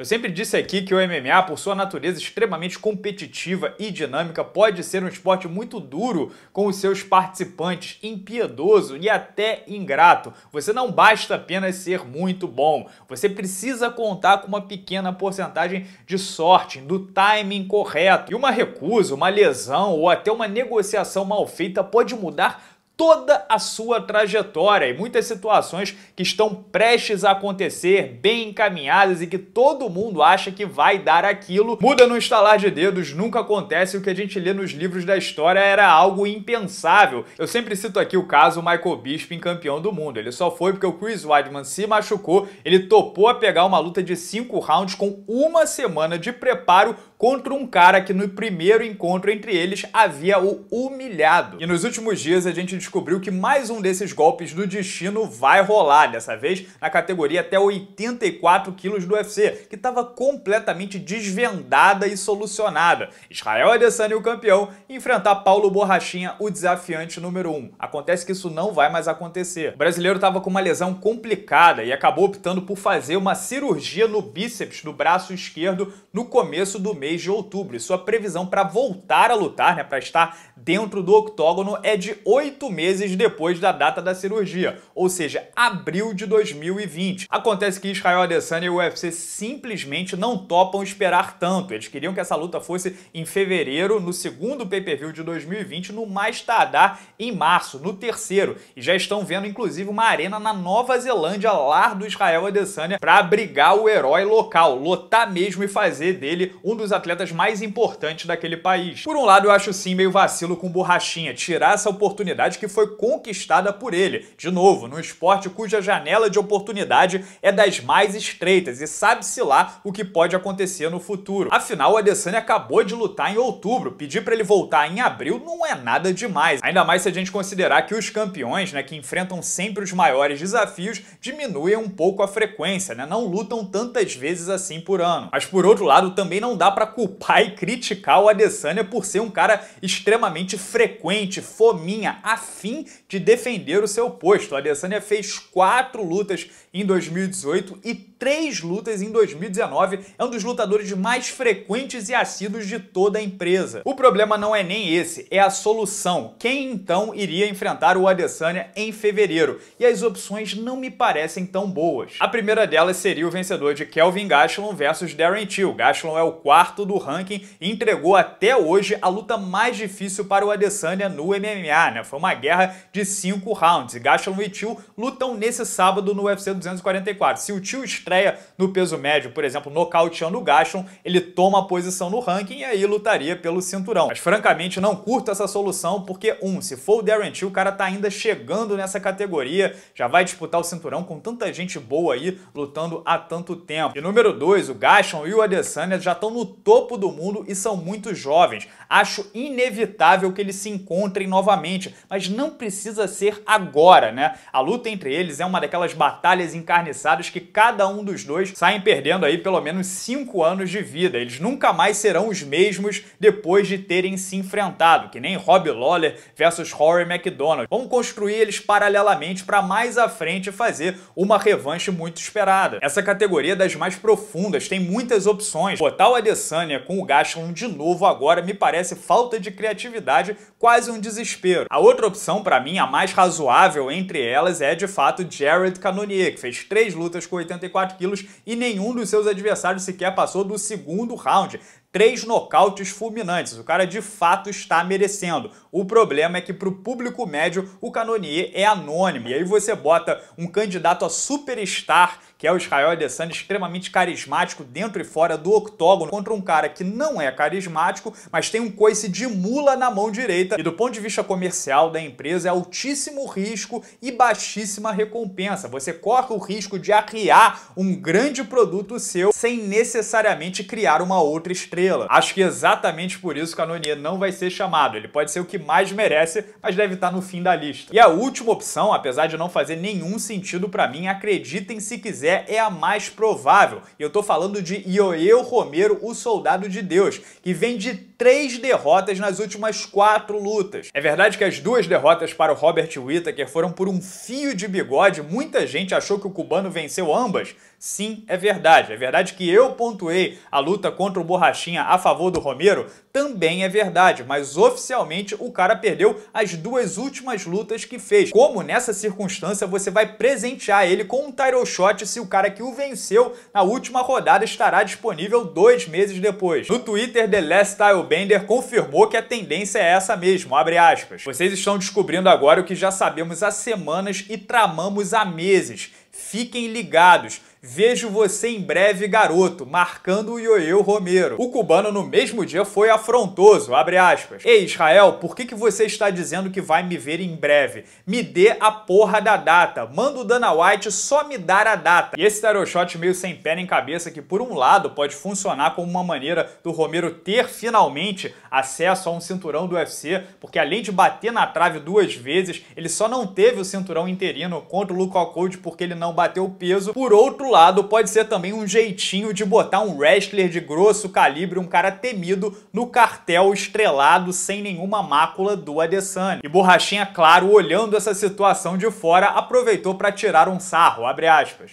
Eu sempre disse aqui que o MMA, por sua natureza extremamente competitiva e dinâmica, pode ser um esporte muito duro com os seus participantes, impiedoso e até ingrato. Você não basta apenas ser muito bom, você precisa contar com uma pequena porcentagem de sorte, do timing correto. E uma recusa, uma lesão ou até uma negociação mal feita pode mudar toda a sua trajetória e muitas situações que estão prestes a acontecer, bem encaminhadas e que todo mundo acha que vai dar aquilo, muda no estalar de dedos, nunca acontece. O que a gente lê nos livros da história era algo impensável. Eu sempre cito aqui o caso Michael Bisping, campeão do mundo. Ele só foi porque o Chris Weidman se machucou, ele topou a pegar uma luta de cinco rounds com uma semana de preparo contra um cara que no primeiro encontro entre eles havia o humilhado. E nos últimos dias a gente descobriu que mais um desses golpes do destino vai rolar, dessa vez na categoria até 84 quilos do UFC, que estava completamente desvendada e solucionada. Israel Adesanya, o campeão, enfrentar Paulo Borrachinha, o desafiante número 1. Um. Acontece que isso não vai mais acontecer. O brasileiro estava com uma lesão complicada e acabou optando por fazer uma cirurgia no bíceps do braço esquerdo no começo do mês de outubro. E sua previsão para voltar a lutar, né, para estar dentro do octógono, é de 8 meses depois da data da cirurgia, ou seja, abril de 2020. Acontece que Israel Adesanya e o UFC simplesmente não topam esperar tanto. Eles queriam que essa luta fosse em fevereiro, no segundo pay-per-view de 2020, no mais tardar em março, no terceiro. E já estão vendo, inclusive, uma arena na Nova Zelândia, lar do Israel Adesanya, para abrigar o herói local, lotar mesmo e fazer dele um dos atletas mais importantes daquele país. Por um lado, eu acho sim meio vacilo com borrachinha tirar essa oportunidade que foi conquistada por ele. De novo, num esporte cuja janela de oportunidade é das mais estreitas e sabe-se lá o que pode acontecer no futuro. Afinal, o Adesanya acabou de lutar em outubro, pedir para ele voltar em abril não é nada demais. Ainda mais se a gente considerar que os campeões, né, que enfrentam sempre os maiores desafios, diminuem um pouco a frequência, né? Não lutam tantas vezes assim por ano. Mas por outro lado, também não dá para culpar e criticar o Adesanya por ser um cara extremamente frequente, fominha, afim fim de defender o seu posto. A Adesanya fez quatro lutas em 2018 e três lutas em 2019, é um dos lutadores mais frequentes e assíduos de toda a empresa. O problema não é nem esse, é a solução. Quem então iria enfrentar o Adesanya em fevereiro? E as opções não me parecem tão boas. A primeira delas seria o vencedor de Kelvin Gastelum versus Darren Till. Gastelum é o quarto do ranking e entregou até hoje a luta mais difícil para o Adesanya no MMA, né? Foi uma guerra de cinco rounds. Gastelum e Till lutam nesse sábado no UFC 244. Se o Till estreia no peso médio, por exemplo, nocauteando o Gaston, ele toma a posição no ranking e aí lutaria pelo cinturão. Mas francamente não curto essa solução porque, um, se for o Darren Till, o cara tá ainda chegando nessa categoria, já vai disputar o cinturão com tanta gente boa aí lutando há tanto tempo. E número dois, o Gaston e o Adesanya já estão no topo do mundo e são muito jovens. Acho inevitável que eles se encontrem novamente, mas não precisa ser agora, né? A luta entre eles é uma daquelas batalhas encarniçadas que cada um um dos dois saem perdendo aí pelo menos 5 anos de vida. Eles nunca mais serão os mesmos depois de terem se enfrentado, que nem Rob Lawler versus Rory McDonald. Vamos construir eles paralelamente para mais à frente fazer uma revanche muito esperada. Essa categoria é das mais profundas, tem muitas opções. Botar o Adesanya com o Gaston de novo agora me parece falta de criatividade, quase um desespero. A outra opção para mim, a mais razoável entre elas, é de fato Jared Cannonier, que fez três lutas com 84 quilos e nenhum dos seus adversários sequer passou do segundo round. Três nocautes fulminantes, o cara de fato está merecendo. O problema é que para o público médio o Canonier é anônimo. E aí você bota um candidato a superstar, que é o Israel Adesanya, extremamente carismático dentro e fora do octógono, contra um cara que não é carismático, mas tem um coice de mula na mão direita. E do ponto de vista comercial da empresa é altíssimo risco e baixíssima recompensa. Você corre o risco de arriar um grande produto seu sem necessariamente criar uma outra estrela estrela. Acho que exatamente por isso que a não vai ser chamado. Ele pode ser o que mais merece, mas deve estar no fim da lista. E a última opção, apesar de não fazer nenhum sentido para mim, acreditem se quiser, é a mais provável. E eu tô falando de Ioel Romero, o soldado de Deus, que vem de três derrotas nas últimas quatro lutas. É verdade que as duas derrotas para o Robert Whittaker foram por um fio de bigode, muita gente achou que o cubano venceu ambas, Sim, é verdade. É verdade que eu pontuei a luta contra o Borrachinha a favor do Romero? Também é verdade, mas oficialmente o cara perdeu as duas últimas lutas que fez. Como nessa circunstância você vai presentear ele com um title shot se o cara que o venceu na última rodada estará disponível dois meses depois? No Twitter, The Last Style Bender confirmou que a tendência é essa mesmo, abre aspas. Vocês estão descobrindo agora o que já sabemos há semanas e tramamos há meses. Fiquem ligados Vejo você em breve, garoto, marcando o Ioiô Romero. O cubano no mesmo dia foi afrontoso, abre aspas. Ei, Israel, por que, que você está dizendo que vai me ver em breve? Me dê a porra da data. Manda o Dana White só me dar a data. E esse tarot shot meio sem pé nem cabeça que, por um lado, pode funcionar como uma maneira do Romero ter finalmente acesso a um cinturão do UFC, porque além de bater na trave duas vezes, ele só não teve o cinturão interino contra o Luke Code porque ele não bateu peso. Por outro lado, pode ser também um jeitinho de botar um wrestler de grosso calibre, um cara temido, no cartel estrelado sem nenhuma mácula do Adesanya. E Borrachinha, claro, olhando essa situação de fora, aproveitou para tirar um sarro,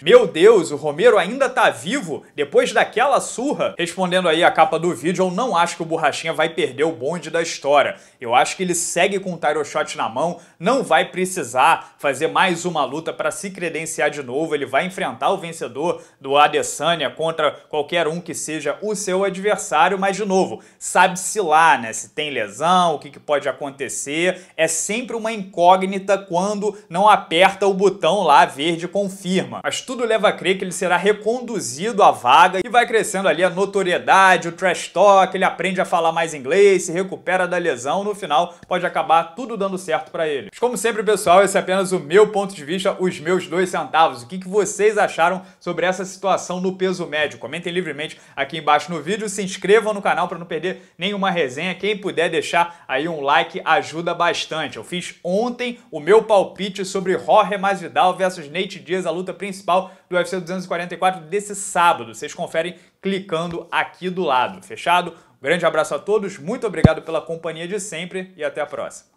Meu Deus, o Romero ainda tá vivo depois daquela surra? Respondendo aí a capa do vídeo, eu não acho que o Borrachinha vai perder o bonde da história. Eu acho que ele segue com o title shot na mão, não vai precisar fazer mais uma luta para se credenciar de novo, ele vai enfrentar o vencedor vencedor do Adesanya contra qualquer um que seja o seu adversário, mas de novo, sabe-se lá, né, se tem lesão, o que, que pode acontecer, é sempre uma incógnita quando não aperta o botão lá verde confirma. Mas tudo leva a crer que ele será reconduzido à vaga e vai crescendo ali a notoriedade, o trash talk, ele aprende a falar mais inglês, se recupera da lesão, no final pode acabar tudo dando certo para ele. Mas como sempre, pessoal, esse é apenas o meu ponto de vista, os meus dois centavos. O que, que vocês acharam sobre essa situação no peso médio. Comentem livremente aqui embaixo no vídeo, se inscrevam no canal para não perder nenhuma resenha. Quem puder deixar aí um like ajuda bastante. Eu fiz ontem o meu palpite sobre Jorge Masvidal versus Nate Diaz, a luta principal do UFC 244 desse sábado. Vocês conferem clicando aqui do lado. Fechado? Grande abraço a todos, muito obrigado pela companhia de sempre e até a próxima.